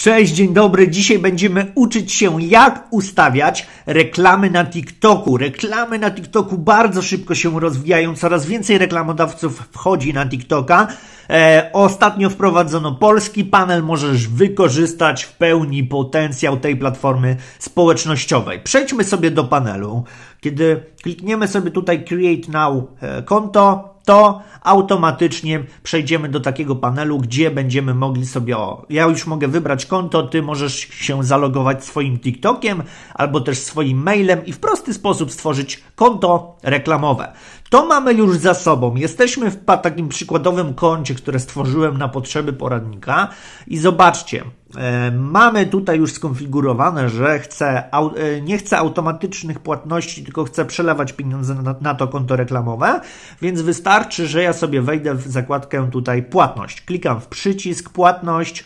Cześć, dzień dobry. Dzisiaj będziemy uczyć się, jak ustawiać reklamy na TikToku. Reklamy na TikToku bardzo szybko się rozwijają, coraz więcej reklamodawców wchodzi na TikToka. E, ostatnio wprowadzono polski panel, możesz wykorzystać w pełni potencjał tej platformy społecznościowej. Przejdźmy sobie do panelu. Kiedy klikniemy sobie tutaj Create Now e, konto, to automatycznie przejdziemy do takiego panelu, gdzie będziemy mogli sobie, o, ja już mogę wybrać konto, ty możesz się zalogować swoim TikTokiem albo też swoim mailem i w prosty sposób stworzyć konto reklamowe. To mamy już za sobą. Jesteśmy w takim przykładowym koncie, które stworzyłem na potrzeby poradnika i zobaczcie, e, mamy tutaj już skonfigurowane, że chcę, e, nie chcę automatycznych płatności, tylko chcę przelewać pieniądze na to konto reklamowe, więc wystarczy, że ja sobie wejdę w zakładkę tutaj płatność. Klikam w przycisk płatność,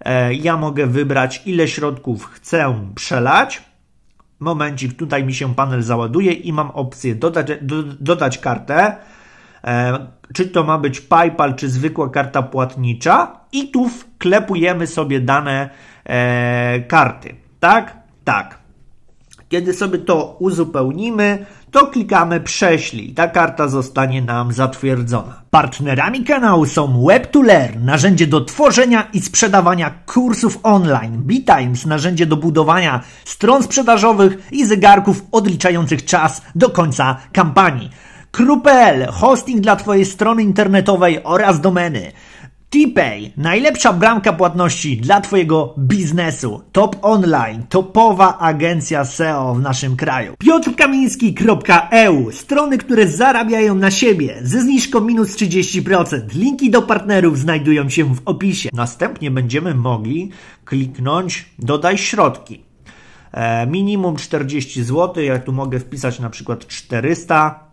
e, ja mogę wybrać ile środków chcę przelać Momencik, tutaj mi się panel załaduje i mam opcję dodać, do, dodać kartę. E, czy to ma być PayPal, czy zwykła karta płatnicza, i tu wklepujemy sobie dane e, karty. Tak? Tak. Kiedy sobie to uzupełnimy, to klikamy prześlij. Ta karta zostanie nam zatwierdzona. Partnerami kanału są Web2Learn, narzędzie do tworzenia i sprzedawania kursów online, BeTimes, narzędzie do budowania stron sprzedażowych i zegarków odliczających czas do końca kampanii. Kru.pl, hosting dla Twojej strony internetowej oraz domeny. TPay, najlepsza bramka płatności dla Twojego biznesu. Top Online, topowa agencja SEO w naszym kraju. piotrkamiński.eu, strony, które zarabiają na siebie ze zniżką minus 30%. Linki do partnerów znajdują się w opisie. Następnie będziemy mogli kliknąć dodaj środki. E, minimum 40 zł, ja tu mogę wpisać na przykład 400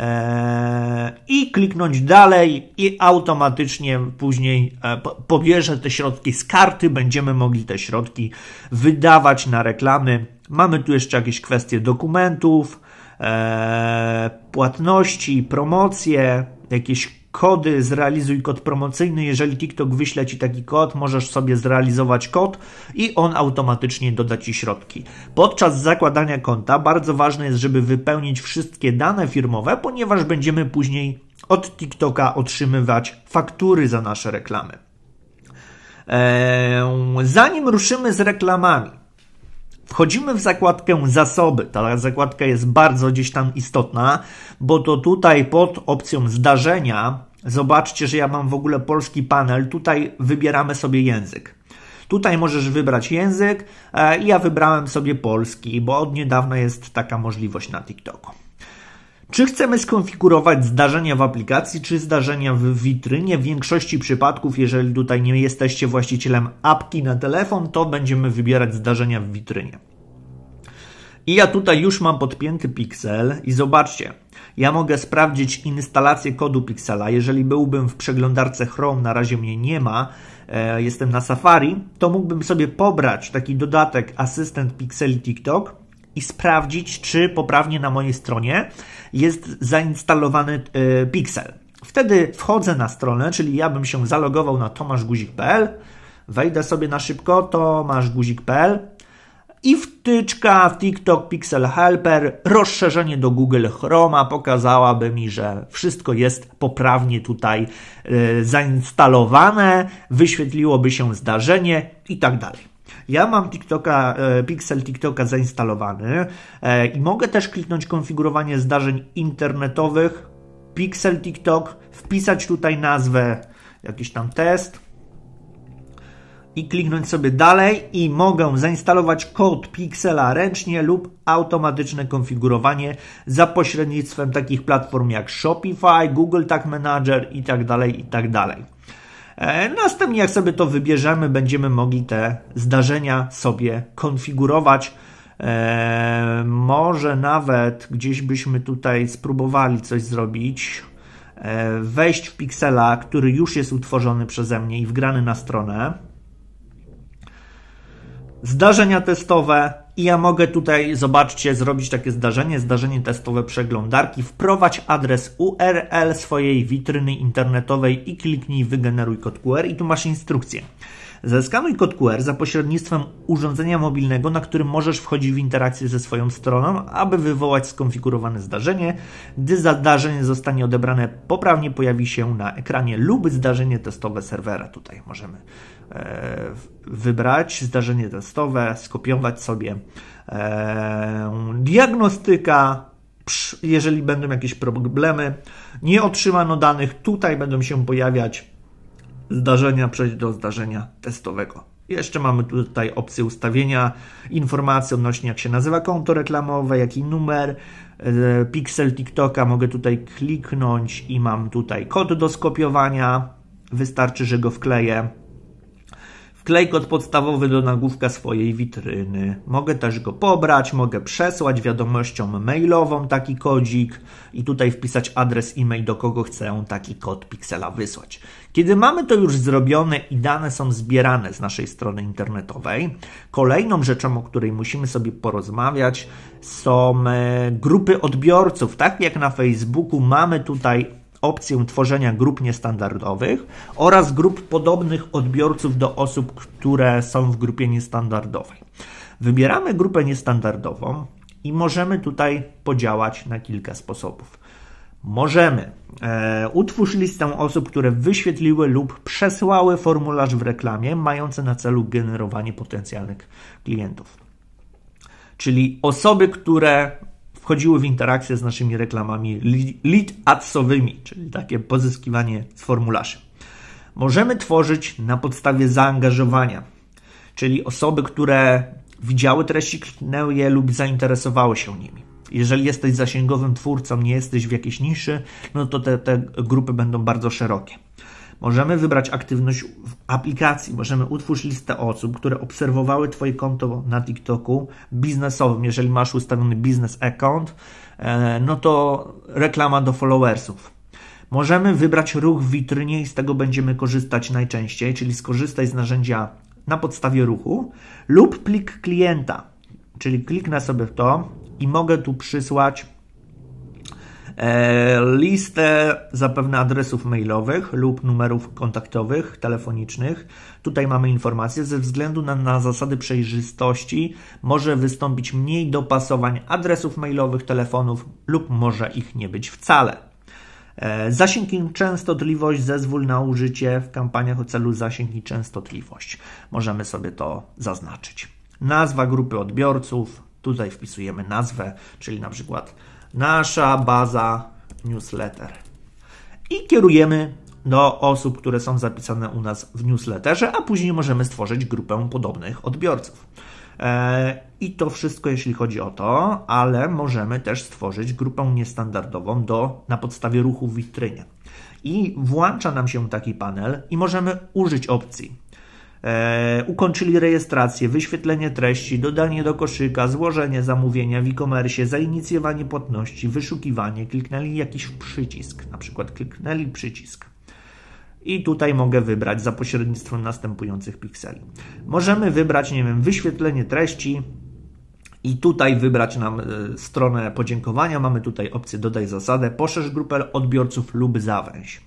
E, i kliknąć dalej i automatycznie później e, pobierze te środki z karty, będziemy mogli te środki wydawać na reklamy. Mamy tu jeszcze jakieś kwestie dokumentów, e, płatności, promocje, jakieś kody, zrealizuj kod promocyjny. Jeżeli TikTok wyśle Ci taki kod, możesz sobie zrealizować kod i on automatycznie doda Ci środki. Podczas zakładania konta bardzo ważne jest, żeby wypełnić wszystkie dane firmowe, ponieważ będziemy później od TikToka otrzymywać faktury za nasze reklamy. Eee, zanim ruszymy z reklamami, Wchodzimy w zakładkę zasoby. Ta zakładka jest bardzo gdzieś tam istotna, bo to tutaj pod opcją zdarzenia zobaczcie, że ja mam w ogóle polski panel. Tutaj wybieramy sobie język. Tutaj możesz wybrać język. E, i Ja wybrałem sobie polski, bo od niedawna jest taka możliwość na TikToku. Czy chcemy skonfigurować zdarzenia w aplikacji, czy zdarzenia w witrynie? W większości przypadków, jeżeli tutaj nie jesteście właścicielem apki na telefon, to będziemy wybierać zdarzenia w witrynie. I ja tutaj już mam podpięty Pixel i zobaczcie, ja mogę sprawdzić instalację kodu Pixela. Jeżeli byłbym w przeglądarce Chrome, na razie mnie nie ma, e, jestem na Safari, to mógłbym sobie pobrać taki dodatek asystent Pixeli TikTok i sprawdzić, czy poprawnie na mojej stronie jest zainstalowany e, pixel. Wtedy wchodzę na stronę, czyli ja bym się zalogował na tomaszguzik.pl, wejdę sobie na szybko tomaszguzik.pl i wtyczka TikTok Pixel Helper, rozszerzenie do Google Chroma pokazałaby mi, że wszystko jest poprawnie tutaj e, zainstalowane, wyświetliłoby się zdarzenie i tak dalej. Ja mam TikToka, e, Pixel TikToka zainstalowany e, i mogę też kliknąć konfigurowanie zdarzeń internetowych, Pixel TikTok, wpisać tutaj nazwę, jakiś tam test i kliknąć sobie dalej i mogę zainstalować kod Pixela ręcznie lub automatyczne konfigurowanie za pośrednictwem takich platform jak Shopify, Google Tag Manager itd. Tak itd. Tak E, następnie, jak sobie to wybierzemy, będziemy mogli te zdarzenia sobie konfigurować. E, może nawet gdzieś byśmy tutaj spróbowali coś zrobić. E, wejść w piksela, który już jest utworzony przeze mnie i wgrany na stronę. Zdarzenia testowe, i ja mogę tutaj, zobaczcie, zrobić takie zdarzenie, zdarzenie testowe przeglądarki, wprowadź adres URL swojej witryny internetowej i kliknij wygeneruj kod QR i tu masz instrukcję. Zeskanuj kod QR za pośrednictwem urządzenia mobilnego, na którym możesz wchodzić w interakcję ze swoją stroną, aby wywołać skonfigurowane zdarzenie. Gdy zdarzenie zostanie odebrane poprawnie, pojawi się na ekranie lub zdarzenie testowe serwera. Tutaj możemy E, wybrać zdarzenie testowe, skopiować sobie e, diagnostyka, jeżeli będą jakieś problemy, nie otrzymano danych, tutaj będą się pojawiać zdarzenia, przejść do zdarzenia testowego. Jeszcze mamy tutaj opcję ustawienia informacji odnośnie jak się nazywa konto reklamowe, jaki numer, e, pixel TikToka, mogę tutaj kliknąć i mam tutaj kod do skopiowania, wystarczy, że go wkleję. Klejkot podstawowy do nagłówka swojej witryny. Mogę też go pobrać, mogę przesłać wiadomością mailową taki kodzik i tutaj wpisać adres e-mail, do kogo chcę taki kod piksela wysłać. Kiedy mamy to już zrobione i dane są zbierane z naszej strony internetowej, kolejną rzeczą, o której musimy sobie porozmawiać, są e, grupy odbiorców. Tak jak na Facebooku mamy tutaj opcję tworzenia grup niestandardowych oraz grup podobnych odbiorców do osób, które są w grupie niestandardowej. Wybieramy grupę niestandardową i możemy tutaj podziałać na kilka sposobów. Możemy e, utwórz listę osób, które wyświetliły lub przesłały formularz w reklamie, mający na celu generowanie potencjalnych klientów. Czyli osoby, które wchodziły w interakcję z naszymi reklamami lead adsowymi, czyli takie pozyskiwanie z formularzy. Możemy tworzyć na podstawie zaangażowania, czyli osoby, które widziały treści, kliknęły je lub zainteresowały się nimi. Jeżeli jesteś zasięgowym twórcą, nie jesteś w jakiejś niszy, no to te, te grupy będą bardzo szerokie. Możemy wybrać aktywność w aplikacji, możemy utwórz listę osób, które obserwowały Twoje konto na TikToku biznesowym. Jeżeli masz ustawiony biznes account, e, no to reklama do followersów. Możemy wybrać ruch w witrynie i z tego będziemy korzystać najczęściej, czyli skorzystaj z narzędzia na podstawie ruchu lub plik klienta, czyli kliknę sobie w to i mogę tu przysłać E, listę zapewne adresów mailowych lub numerów kontaktowych, telefonicznych. Tutaj mamy informację, ze względu na, na zasady przejrzystości może wystąpić mniej dopasowań adresów mailowych, telefonów lub może ich nie być wcale. E, zasięg i częstotliwość, zezwól na użycie w kampaniach o celu zasięg i częstotliwość. Możemy sobie to zaznaczyć. Nazwa grupy odbiorców, tutaj wpisujemy nazwę, czyli na przykład nasza baza newsletter. I kierujemy do osób, które są zapisane u nas w newsletterze, a później możemy stworzyć grupę podobnych odbiorców. E, I to wszystko, jeśli chodzi o to, ale możemy też stworzyć grupę niestandardową do, na podstawie ruchu w witrynie. I włącza nam się taki panel i możemy użyć opcji e, ukończyli rejestrację, wyświetlenie treści, dodanie do koszyka, złożenie zamówienia w e-commerce, zainicjowanie płatności, wyszukiwanie, kliknęli jakiś przycisk, na przykład kliknęli przycisk. I tutaj mogę wybrać za pośrednictwem następujących pikseli. Możemy wybrać, nie wiem, wyświetlenie treści, i tutaj wybrać nam e, stronę podziękowania. Mamy tutaj opcję dodaj zasadę, poszerz grupę odbiorców lub zawęź.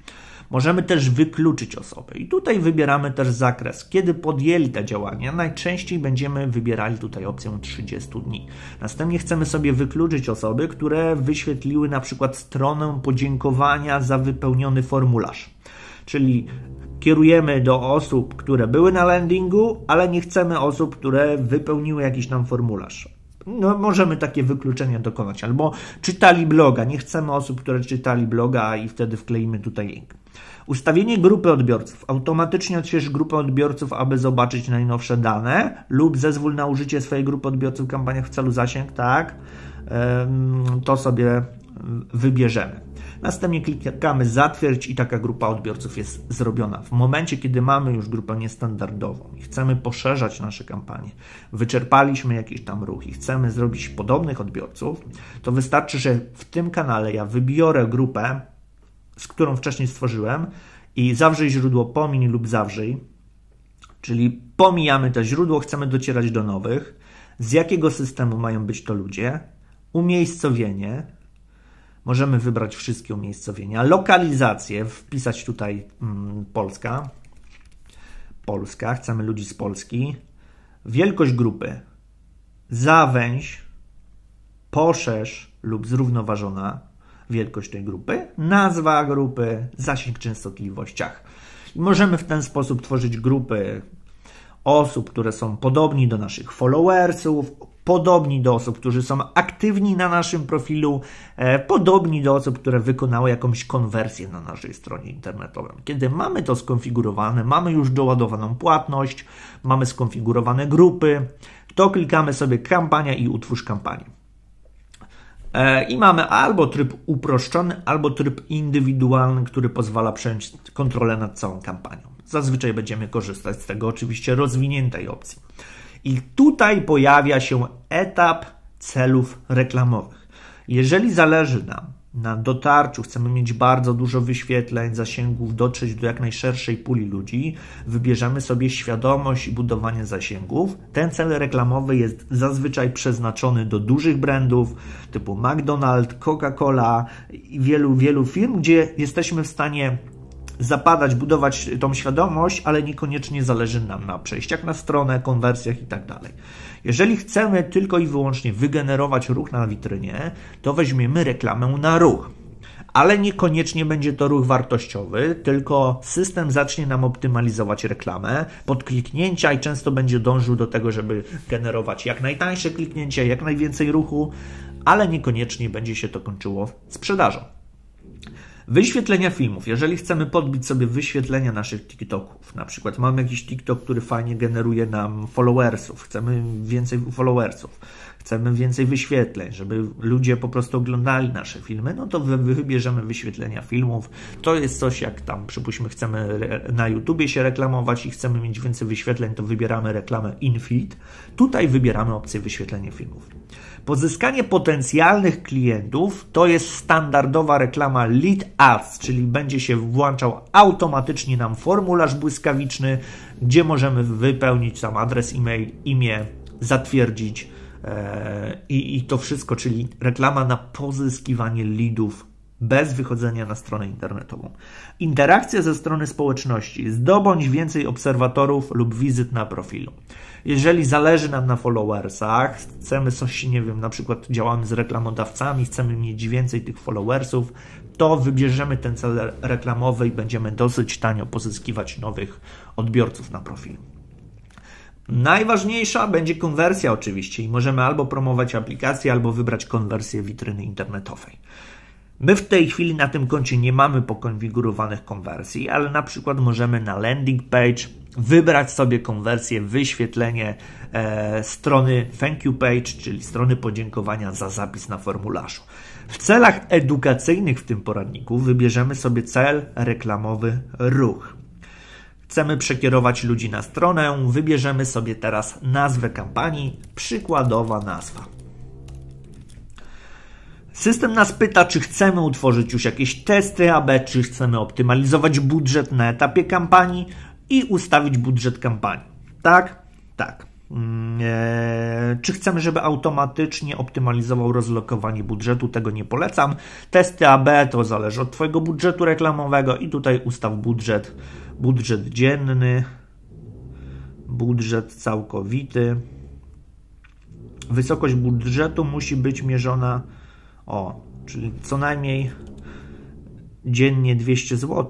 Możemy też wykluczyć osoby i tutaj wybieramy też zakres, kiedy podjęli te działania. Najczęściej będziemy wybierali tutaj opcję 30 dni. Następnie chcemy sobie wykluczyć osoby, które wyświetliły na przykład stronę podziękowania za wypełniony formularz. Czyli kierujemy do osób, które były na landingu, ale nie chcemy osób, które wypełniły jakiś tam formularz. No, możemy takie wykluczenia dokonać, albo czytali bloga, nie chcemy osób, które czytali bloga i wtedy wkleimy tutaj link. Ustawienie grupy odbiorców. Automatycznie odśwież grupę odbiorców, aby zobaczyć najnowsze dane lub zezwól na użycie swojej grupy odbiorców w kampaniach w celu zasięg, tak? To sobie wybierzemy. Następnie klikamy zatwierdź i taka grupa odbiorców jest zrobiona. W momencie, kiedy mamy już grupę niestandardową i chcemy poszerzać nasze kampanie, wyczerpaliśmy jakiś tam ruch i chcemy zrobić podobnych odbiorców, to wystarczy, że w tym kanale ja wybiorę grupę z którą wcześniej stworzyłem i zawrzyj źródło pomiń lub zawrzyj, czyli pomijamy to źródło, chcemy docierać do nowych, z jakiego systemu mają być to ludzie, umiejscowienie, możemy wybrać wszystkie umiejscowienia, lokalizację, wpisać tutaj mm, Polska, Polska, chcemy ludzi z Polski, wielkość grupy, zawęź, poszerz lub zrównoważona, wielkość tej grupy, nazwa grupy, zasięg, częstotliwościach. I możemy w ten sposób tworzyć grupy osób, które są podobni do naszych followersów, podobni do osób, którzy są aktywni na naszym profilu, e, podobni do osób, które wykonały jakąś konwersję na naszej stronie internetowej. Kiedy mamy to skonfigurowane, mamy już doładowaną płatność, mamy skonfigurowane grupy, to klikamy sobie kampania i utwórz kampanię. E, I mamy albo tryb uproszczony, albo tryb indywidualny, który pozwala przejąć kontrolę nad całą kampanią. Zazwyczaj będziemy korzystać z tego oczywiście rozwiniętej opcji. I tutaj pojawia się etap celów reklamowych. Jeżeli zależy nam na dotarciu, chcemy mieć bardzo dużo wyświetleń, zasięgów, dotrzeć do jak najszerszej puli ludzi, wybierzemy sobie świadomość i budowanie zasięgów. Ten cel reklamowy jest zazwyczaj przeznaczony do dużych brandów typu McDonald's, Coca-Cola i wielu, wielu firm, gdzie jesteśmy w stanie zapadać, budować tą świadomość, ale niekoniecznie zależy nam na przejściach na stronę, konwersjach itd. Tak Jeżeli chcemy tylko i wyłącznie wygenerować ruch na witrynie, to weźmiemy reklamę na ruch ale niekoniecznie będzie to ruch wartościowy, tylko system zacznie nam optymalizować reklamę pod kliknięcia i często będzie dążył do tego, żeby generować jak najtańsze kliknięcia, jak najwięcej ruchu, ale niekoniecznie będzie się to kończyło sprzedażą. Wyświetlenia filmów. Jeżeli chcemy podbić sobie wyświetlenia naszych TikToków, na przykład mamy jakiś TikTok, który fajnie generuje nam followersów, chcemy więcej followersów, chcemy więcej wyświetleń, żeby ludzie po prostu oglądali nasze filmy, no to wybierzemy wyświetlenia filmów. To jest coś jak tam, przypuśćmy, chcemy na YouTubie się reklamować i chcemy mieć więcej wyświetleń, to wybieramy reklamę Infeed. Tutaj wybieramy opcję wyświetlenie filmów. Pozyskanie potencjalnych klientów to jest standardowa reklama lead ads, czyli będzie się włączał automatycznie nam formularz błyskawiczny, gdzie możemy wypełnić tam adres e-mail, imię, zatwierdzić E, I, I to wszystko, czyli reklama na pozyskiwanie lidów bez wychodzenia na stronę internetową. Interakcja ze strony społeczności. Zdobądź więcej obserwatorów lub wizyt na profilu. Jeżeli zależy nam na followersach, chcemy coś, nie wiem, na przykład działamy z reklamodawcami, chcemy mieć więcej tych followersów, to wybierzemy ten cel reklamowy i będziemy dosyć tanio pozyskiwać nowych odbiorców na profilu. Najważniejsza będzie konwersja oczywiście i możemy albo promować aplikację, albo wybrać konwersję witryny internetowej. My w tej chwili na tym koncie nie mamy pokonfigurowanych konwersji, ale na przykład możemy na landing page wybrać sobie konwersję, wyświetlenie e, strony thank you page, czyli strony podziękowania za zapis na formularzu. W celach edukacyjnych w tym poradniku wybierzemy sobie cel reklamowy ruch. Chcemy przekierować ludzi na stronę, wybierzemy sobie teraz nazwę kampanii, przykładowa nazwa. System nas pyta, czy chcemy utworzyć już jakieś testy AB, czy chcemy optymalizować budżet na etapie kampanii i ustawić budżet kampanii. Tak? Tak. Eee, czy chcemy, żeby automatycznie optymalizował rozlokowanie budżetu? Tego nie polecam. Testy AB to zależy od Twojego budżetu reklamowego i tutaj ustaw budżet budżet dzienny, budżet całkowity. Wysokość budżetu musi być mierzona o, czyli co najmniej dziennie 200 zł.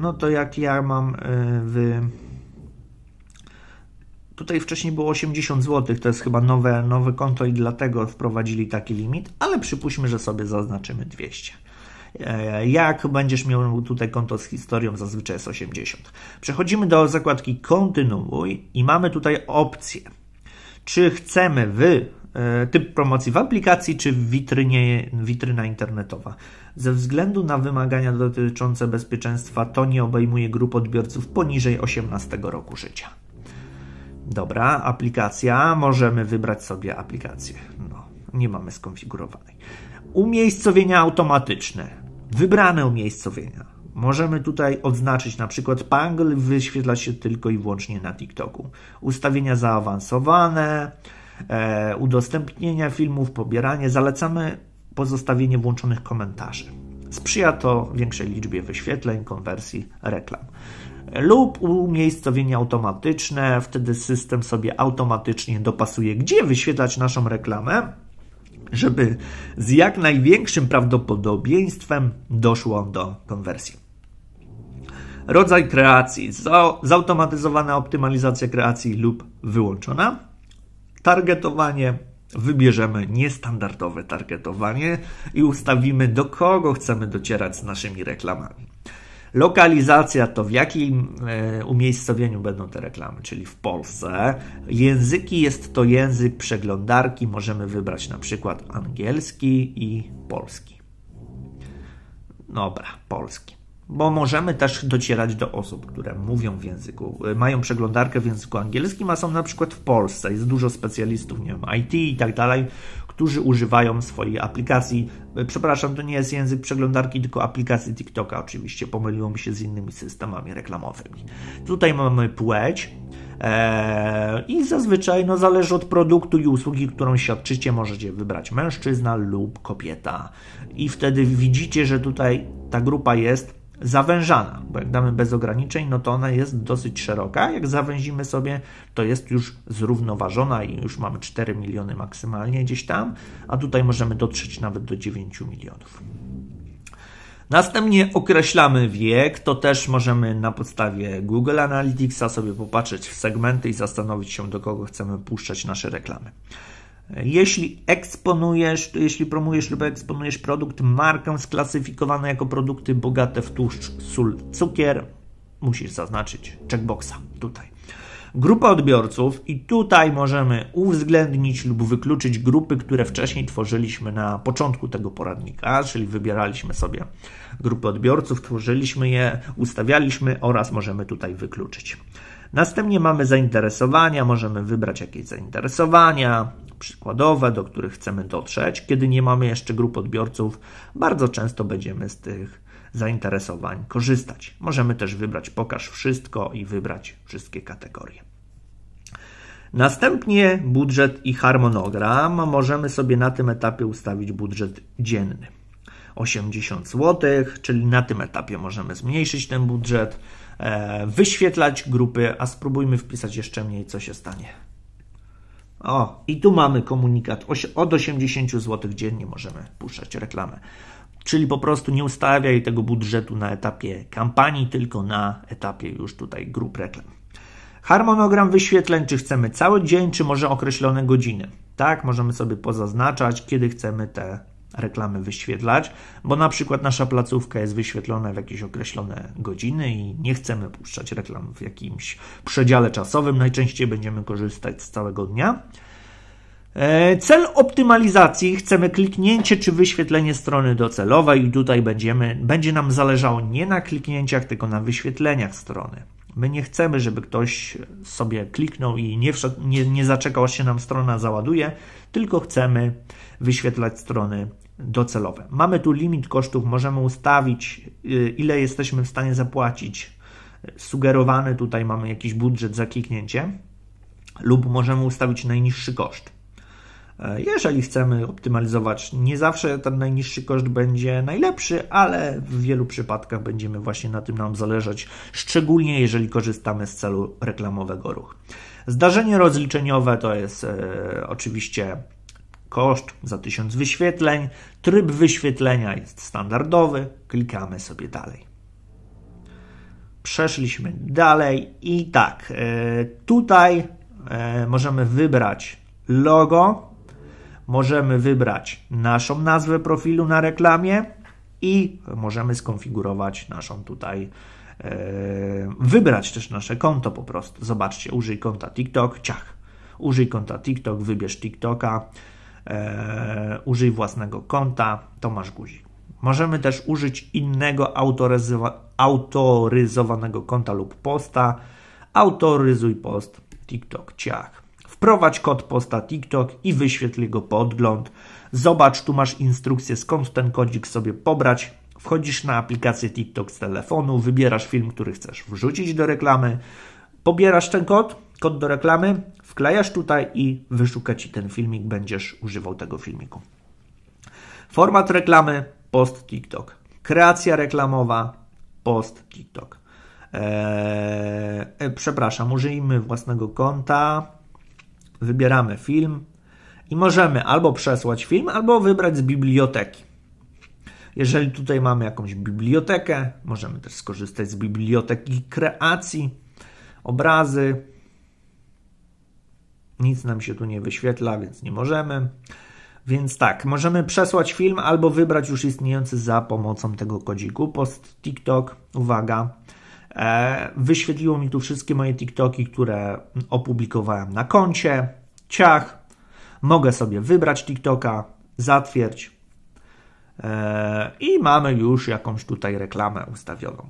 No to jak ja mam y, w Tutaj wcześniej było 80 zł, to jest chyba nowe, nowe konto i dlatego wprowadzili taki limit, ale przypuśćmy, że sobie zaznaczymy 200. E, jak będziesz miał tutaj konto z historią, zazwyczaj jest 80. Przechodzimy do zakładki kontynuuj i mamy tutaj opcję. Czy chcemy wy e, typ promocji w aplikacji czy w witrynie, witryna internetowa. Ze względu na wymagania dotyczące bezpieczeństwa to nie obejmuje grup odbiorców poniżej 18 roku życia. Dobra, aplikacja, możemy wybrać sobie aplikację. No, nie mamy skonfigurowanej. Umiejscowienia automatyczne wybrane umiejscowienia. Możemy tutaj odznaczyć na przykład pangl wyświetla się tylko i wyłącznie na TikToku. Ustawienia zaawansowane, e, udostępnienia filmów, pobieranie. Zalecamy pozostawienie włączonych komentarzy. Sprzyja to większej liczbie wyświetleń, konwersji, reklam. Lub umiejscowienie automatyczne, wtedy system sobie automatycznie dopasuje, gdzie wyświetlać naszą reklamę żeby z jak największym prawdopodobieństwem doszło do konwersji. Rodzaj kreacji: zautomatyzowana optymalizacja kreacji lub wyłączona. Targetowanie: wybierzemy niestandardowe targetowanie i ustawimy, do kogo chcemy docierać z naszymi reklamami. Lokalizacja to w jakim e, umiejscowieniu będą te reklamy, czyli w Polsce. Języki jest to język przeglądarki, możemy wybrać na przykład angielski i polski. Dobra, polski. Bo możemy też docierać do osób, które mówią w języku, e, mają przeglądarkę w języku angielskim, a są na przykład w Polsce. Jest dużo specjalistów, nie wiem, IT i tak dalej, którzy używają swojej aplikacji. E, przepraszam, to nie jest język przeglądarki, tylko aplikacji TikToka. Oczywiście pomyliło mi się z innymi systemami reklamowymi. Tutaj mamy płeć. E, I zazwyczaj no, zależy od produktu i usługi, którą świadczycie, możecie wybrać mężczyzna lub kobieta. I wtedy widzicie, że tutaj ta grupa jest zawężana, bo jak damy bez ograniczeń, no to ona jest dosyć szeroka. Jak zawęzimy sobie, to jest już zrównoważona i już mamy 4 miliony maksymalnie gdzieś tam, a tutaj możemy dotrzeć nawet do 9 milionów. Następnie określamy wiek, to też możemy na podstawie Google Analyticsa sobie popatrzeć w segmenty i zastanowić się, do kogo chcemy puszczać nasze reklamy. Jeśli eksponujesz, jeśli promujesz lub eksponujesz produkt, markę sklasyfikowaną jako produkty bogate w tłuszcz, sól, cukier, musisz zaznaczyć checkboxa tutaj. Grupa odbiorców, i tutaj możemy uwzględnić lub wykluczyć grupy, które wcześniej tworzyliśmy na początku tego poradnika, czyli wybieraliśmy sobie grupy odbiorców, tworzyliśmy je, ustawialiśmy oraz możemy tutaj wykluczyć. Następnie mamy zainteresowania, możemy wybrać jakieś zainteresowania przykładowe, do których chcemy dotrzeć. Kiedy nie mamy jeszcze grup odbiorców, bardzo często będziemy z tych zainteresowań korzystać. Możemy też wybrać pokaż wszystko i wybrać wszystkie kategorie. Następnie budżet i harmonogram. Możemy sobie na tym etapie ustawić budżet dzienny. 80 zł, czyli na tym etapie możemy zmniejszyć ten budżet, e, wyświetlać grupy, a spróbujmy wpisać jeszcze mniej, co się stanie. O, i tu mamy komunikat. Od 80 zł dziennie możemy puszczać reklamę. Czyli po prostu nie ustawiaj tego budżetu na etapie kampanii, tylko na etapie już tutaj grup reklam. Harmonogram wyświetleń, czy chcemy cały dzień, czy może określone godziny. Tak, możemy sobie pozaznaczać, kiedy chcemy te reklamy wyświetlać, bo na przykład nasza placówka jest wyświetlona w jakieś określone godziny i nie chcemy puszczać reklam w jakimś przedziale czasowym. Najczęściej będziemy korzystać z całego dnia. E, cel optymalizacji chcemy kliknięcie czy wyświetlenie strony docelowej i tutaj będziemy, będzie nam zależało nie na kliknięciach, tylko na wyświetleniach strony. My nie chcemy, żeby ktoś sobie kliknął i nie, nie, nie zaczekał, aż się nam strona załaduje, tylko chcemy wyświetlać strony docelowe. Mamy tu limit kosztów, możemy ustawić, y, ile jesteśmy w stanie zapłacić. Sugerowany tutaj mamy jakiś budżet za kliknięcie lub możemy ustawić najniższy koszt. E, jeżeli chcemy optymalizować, nie zawsze ten najniższy koszt będzie najlepszy, ale w wielu przypadkach będziemy właśnie na tym nam zależeć, szczególnie jeżeli korzystamy z celu reklamowego ruch. Zdarzenie rozliczeniowe to jest e, oczywiście koszt za 1000 wyświetleń. Tryb wyświetlenia jest standardowy. Klikamy sobie dalej przeszliśmy dalej i tak, e, tutaj e, możemy wybrać logo, możemy wybrać naszą nazwę profilu na reklamie i możemy skonfigurować naszą tutaj e, wybrać też nasze konto po prostu. Zobaczcie, użyj konta TikTok, ciach. Użyj konta TikTok, wybierz TikToka, e, użyj własnego konta, Tomasz Guzik. Możemy też użyć innego autoryzowa autoryzowanego konta lub posta. Autoryzuj post, TikTok, ciach wprowadź kod posta TikTok i wyświetl jego podgląd. Zobacz, tu masz instrukcję skąd ten kodzik sobie pobrać. Wchodzisz na aplikację TikTok z telefonu, wybierasz film, który chcesz wrzucić do reklamy, pobierasz ten kod, kod do reklamy, wklejasz tutaj i wyszuka ci ten filmik, będziesz używał tego filmiku. Format reklamy post TikTok. Kreacja reklamowa post TikTok. Eee, e, przepraszam, użyjmy własnego konta. Wybieramy film i możemy albo przesłać film, albo wybrać z biblioteki. Jeżeli tutaj mamy jakąś bibliotekę, możemy też skorzystać z biblioteki kreacji, obrazy. Nic nam się tu nie wyświetla, więc nie możemy. Więc tak, możemy przesłać film albo wybrać już istniejący za pomocą tego kodziku. Post TikTok, uwaga, E, wyświetliło mi tu wszystkie moje TikToki, które opublikowałem na koncie. Ciach. Mogę sobie wybrać TikToka, zatwierdź. E, I mamy już jakąś tutaj reklamę ustawioną.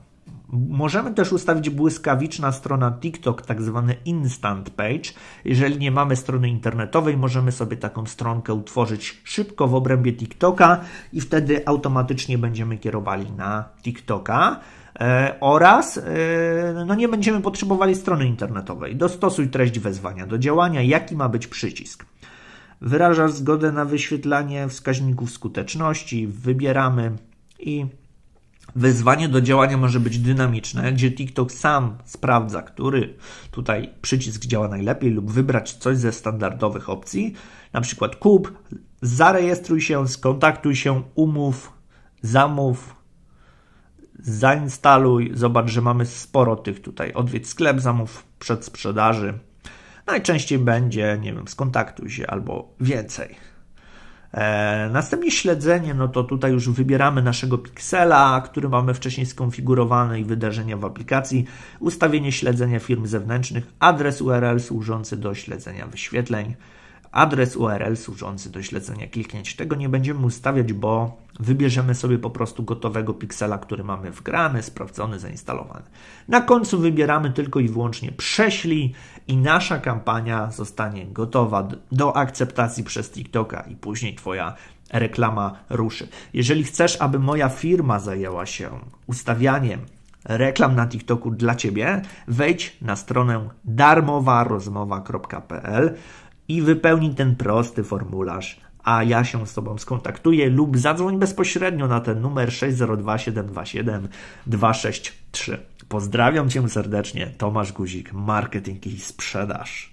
Możemy też ustawić błyskawiczna strona TikTok, tak zwany instant page. Jeżeli nie mamy strony internetowej, możemy sobie taką stronkę utworzyć szybko w obrębie TikToka i wtedy automatycznie będziemy kierowali na TikToka. E, oraz e, no nie będziemy potrzebowali strony internetowej. Dostosuj treść wezwania do działania, jaki ma być przycisk. Wyrażasz zgodę na wyświetlanie wskaźników skuteczności, wybieramy i Wezwanie do działania może być dynamiczne, gdzie TikTok sam sprawdza, który tutaj przycisk działa najlepiej, lub wybrać coś ze standardowych opcji, na przykład kup, zarejestruj się, skontaktuj się, umów, zamów, zainstaluj, zobacz, że mamy sporo tych tutaj. Odwiedź sklep, zamów przed sprzedaży. Najczęściej będzie, nie wiem, skontaktuj się albo więcej. E, następnie śledzenie, no to tutaj już wybieramy naszego piksela, który mamy wcześniej skonfigurowany i wydarzenia w aplikacji, ustawienie śledzenia firm zewnętrznych, adres URL służący do śledzenia wyświetleń adres URL służący do śledzenia kliknięć. Tego nie będziemy ustawiać, bo wybierzemy sobie po prostu gotowego piksela, który mamy wgrany, sprawdzony, zainstalowany. Na końcu wybieramy tylko i wyłącznie prześlij i nasza kampania zostanie gotowa do akceptacji przez TikToka i później Twoja reklama ruszy. Jeżeli chcesz, aby moja firma zajęła się ustawianiem reklam na TikToku dla Ciebie, wejdź na stronę darmowarozmowa.pl i wypełni ten prosty formularz, a ja się z Tobą skontaktuję lub zadzwoń bezpośrednio na ten numer 602 727 263. Pozdrawiam Cię serdecznie, Tomasz Guzik, Marketing i Sprzedaż.